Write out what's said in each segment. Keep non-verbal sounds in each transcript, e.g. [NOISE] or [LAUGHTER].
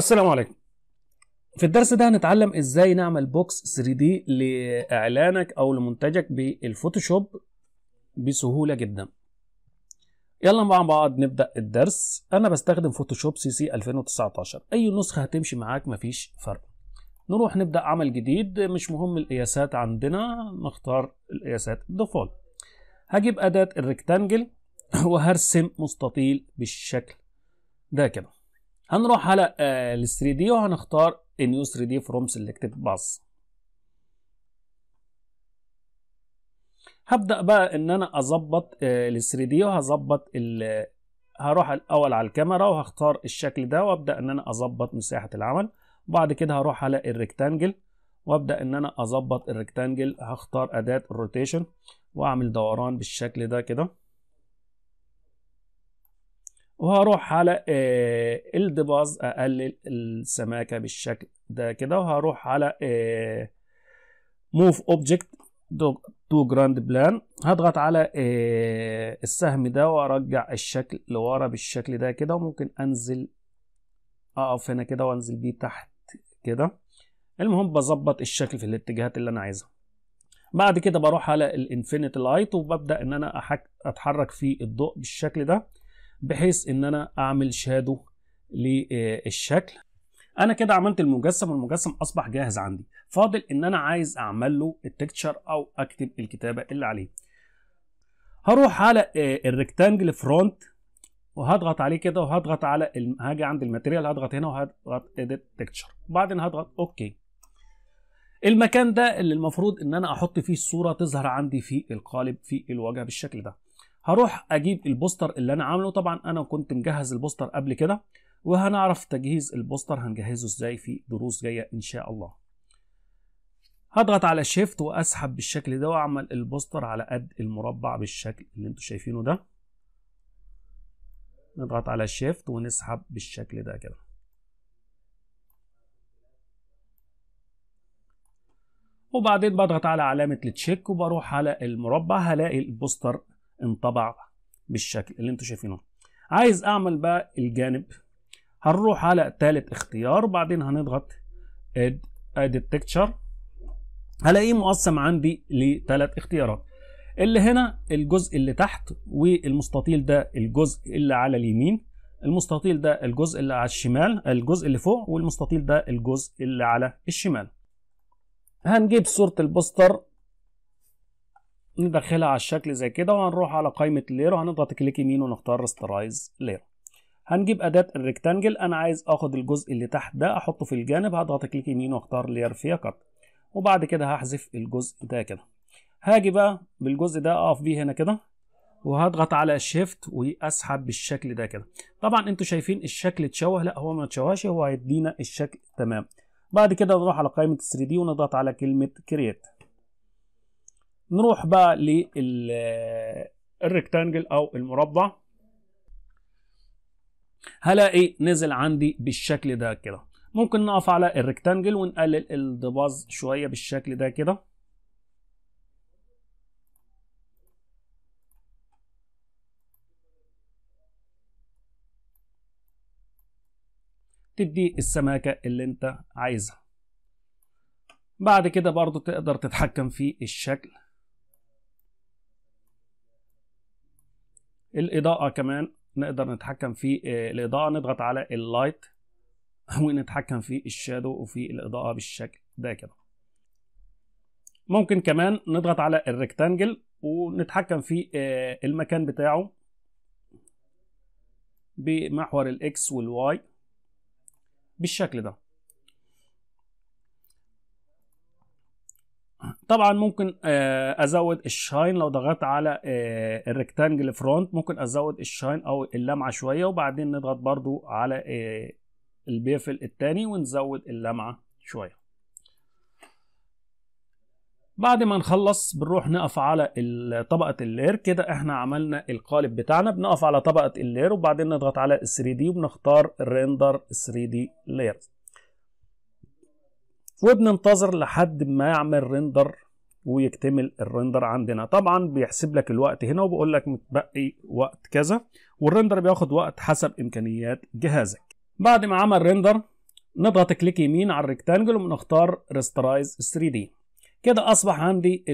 السلام عليكم في الدرس ده هنتعلم ازاي نعمل بوكس 3D لاعلانك او لمنتجك بالفوتوشوب بسهولة جدا يلا مع بعض نبدأ الدرس انا بستخدم فوتوشوب سي سي 2019 اي نسخة هتمشي معاك مفيش فرق نروح نبدأ عمل جديد مش مهم القياسات عندنا نختار القياسات الديفولت هجيب اداة الريكتانجل وهرسم مستطيل بالشكل ده كده هنروح على آه، ال 3 دي وهنختار النيو 3 دي فروم سيلكتد باص هبدا بقى ان انا اظبط آه، ال 3 دي وهظبط ال هروح الاول على الكاميرا وهختار الشكل ده وابدا ان انا اظبط مساحه العمل بعد كده هروح على الريكتانجل وابدا ان انا اظبط الريكتانجل هختار اداه الروتيشن واعمل دوران بالشكل ده كده وهروح على آه اقلل السماكه بالشكل ده كده وهروح على موف اوبجكت تو جراند بلان هضغط على آه، السهم ده وارجع الشكل لورا بالشكل ده كده وممكن انزل اقف هنا كده وانزل بيه تحت كده المهم بظبط الشكل في الاتجاهات اللي انا عايزها بعد كده بروح على الانفينيت لايت وببدا ان انا اتحرك في الضوء بالشكل ده بحيث ان انا اعمل شادو للشكل انا كده عملت المجسم والمجسم اصبح جاهز عندي فاضل ان انا عايز اعمل له التكتشر او اكتب الكتابه اللي عليه هروح على آه، الريكتانجل فرونت وهضغط عليه كده وهضغط على الم... هاجي عند الماتيريال هضغط هنا وهضغط اديت تكتشر وبعدين هضغط اوكي المكان ده اللي المفروض ان انا احط فيه الصوره تظهر عندي في القالب في الواجهه بالشكل ده هروح اجيب البوستر اللي انا عامله طبعا انا كنت مجهز البوستر قبل كده وهنعرف تجهيز البوستر هنجهزه ازاي في دروس جايه ان شاء الله هضغط على شيفت واسحب بالشكل ده واعمل البوستر على قد المربع بالشكل اللي انتم شايفينه ده نضغط على شيفت ونسحب بالشكل ده كده وبعدين بضغط على علامة التشيك وبروح على المربع هلاقي البوستر انطبع بالشكل اللي انتم شايفينه عايز اعمل بقى الجانب هنروح على ثالث اختيار وبعدين هنضغط اد تكتشر هلاقيه مقسم عندي لثلاث اختيارات اللي هنا الجزء اللي تحت والمستطيل ده الجزء اللي على اليمين المستطيل ده الجزء اللي على الشمال الجزء اللي فوق والمستطيل ده الجزء اللي على الشمال هنجيب صورة البوستر ندخلها على الشكل زي كده وهنروح على قائمه الليره وهنضغط كليك يمين ونختار راسترايز ليره هنجيب اداه الريكتانجل انا عايز اخد الجزء اللي تحت ده احطه في الجانب هضغط كليك يمين واختار لير فيها كات وبعد كده هحذف الجزء ده كده هاجي بقى بالجزء ده اقف بيه هنا كده وهضغط على الشيفت واسحب بالشكل ده كده طبعا انتوا شايفين الشكل اتشوه لا هو ما اتشوهش هو هيدينا الشكل تمام بعد كده نروح على قائمه 3 دي ونضغط على كلمه كرييت نروح بقى للريكتانجل او المربع هلاقي إيه، نزل عندي بالشكل ده كده ممكن نقف على الريكتانجل ونقلل الدباز شويه بالشكل ده كده تدي السماكه اللي انت عايزها بعد كده برضو تقدر تتحكم في الشكل الاضاءه كمان نقدر نتحكم في آه، الاضاءه نضغط على اللايت [LAUGHS] ونتحكم في الشادو وفي الاضاءه بالشكل ده كده ممكن كمان نضغط على الريكتانجل ونتحكم في آه، المكان بتاعه بمحور الاكس والواي بالشكل ده طبعا ممكن آه، ازود الشاين لو ضغطت على آه، الريكتانجل فرونت ممكن ازود الشاين او اللمعه شويه وبعدين نضغط برضو على آه، البيفل الثاني ونزود اللمعه شويه بعد ما نخلص بنروح نقف على طبقة اللير كده احنا عملنا القالب بتاعنا بنقف على طبقة اللير وبعدين نضغط على 3D وبنختار ريندر 3D layers وبننتظر لحد ما يعمل ريندر ويكتمل الريندر عندنا طبعا بيحسب لك الوقت هنا وبيقول لك متبقي وقت كذا والريندر بياخد وقت حسب امكانيات جهازك بعد ما عمل ريندر نضغط كليك يمين على الريكتانجل ونختار ريسترايز 3 دي كده اصبح عندي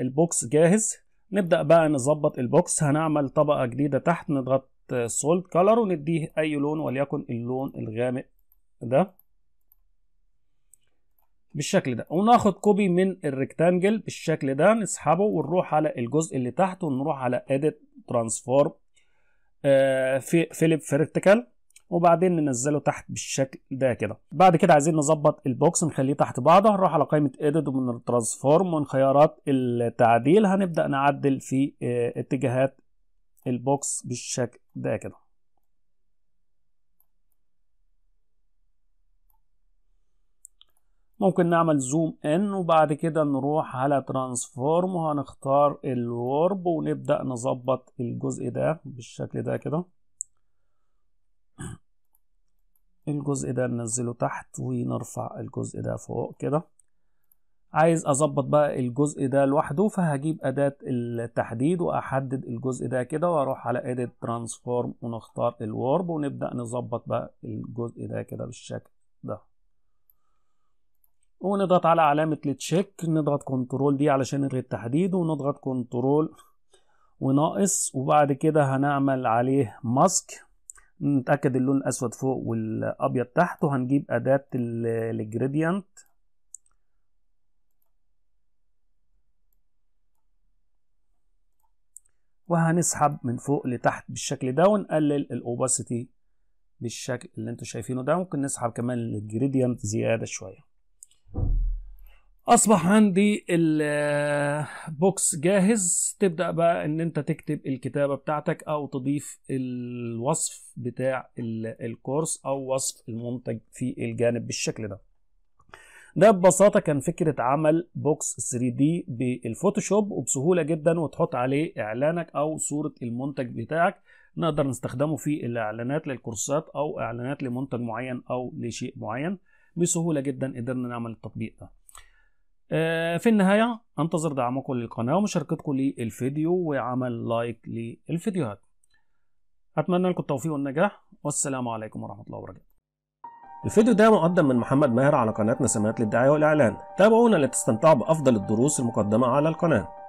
البوكس جاهز نبدا بقى نظبط البوكس هنعمل طبقه جديده تحت نضغط سولد كلر ونديه اي لون وليكن اللون الغامق ده بالشكل ده وناخد كوبي من الريكتانجل بالشكل ده نسحبه ونروح على الجزء اللي تحت ونروح على اديت آه، ترانسفورم في فيليب فيرتيكال وبعدين ننزله تحت بالشكل ده كده بعد كده عايزين نظبط البوكس نخليه تحت بعضه هنروح على قائمه اديت ومن الترانسفورم ومن خيارات التعديل هنبدا نعدل في آه، اتجاهات البوكس بالشكل ده كده ممكن نعمل زوم ان وبعد كده نروح على ترانسفورم وهنختار الورب ونبدأ نظبط الجزء ده بالشكل ده كده الجزء ده ننزله تحت ونرفع الجزء ده فوق كده عايز اظبط بقى الجزء ده لوحده فهجيب اداة التحديد واحدد الجزء ده كده واروح على edit transform ونختار الورب ونبدأ نظبط بقى الجزء ده كده بالشكل ده ونضغط على علامة التشيك نضغط كنترول دي علشان نلغي التحديد ونضغط كنترول وناقص وبعد كده هنعمل عليه ماسك نتأكد اللون الأسود فوق والأبيض تحت وهنجيب أداة الجريديانت وهنسحب من فوق لتحت بالشكل ده ونقلل الأوباسيتي بالشكل اللي انتم شايفينه ده ممكن نسحب كمان الجريديانت زيادة شوية اصبح عندي البوكس آه، جاهز تبدا بقى ان انت تكتب الكتابه بتاعتك او تضيف الوصف بتاع الكورس او وصف المنتج في الجانب بالشكل ده ده ببساطه كان فكره عمل بوكس 3 دي بالفوتوشوب وبسهوله جدا وتحط عليه اعلانك او صوره المنتج بتاعك نقدر نستخدمه في الاعلانات للكورسات او اعلانات لمنتج معين او لشيء معين بسهوله جدا قدرنا نعمل التطبيق ده آه، في النهاية أنتظر دعمكم للقناة ومشاركتكم للفيديو وعمل لايك للفيديوهات أتمنى لكم التوفيق والنجاح والسلام عليكم ورحمة الله وبركاته الفيديو ده مقدم من محمد ماهر على قناة نسمات للدعاية والإعلان تابعونا لتستمتعوا بأفضل الدروس المقدمة على القناة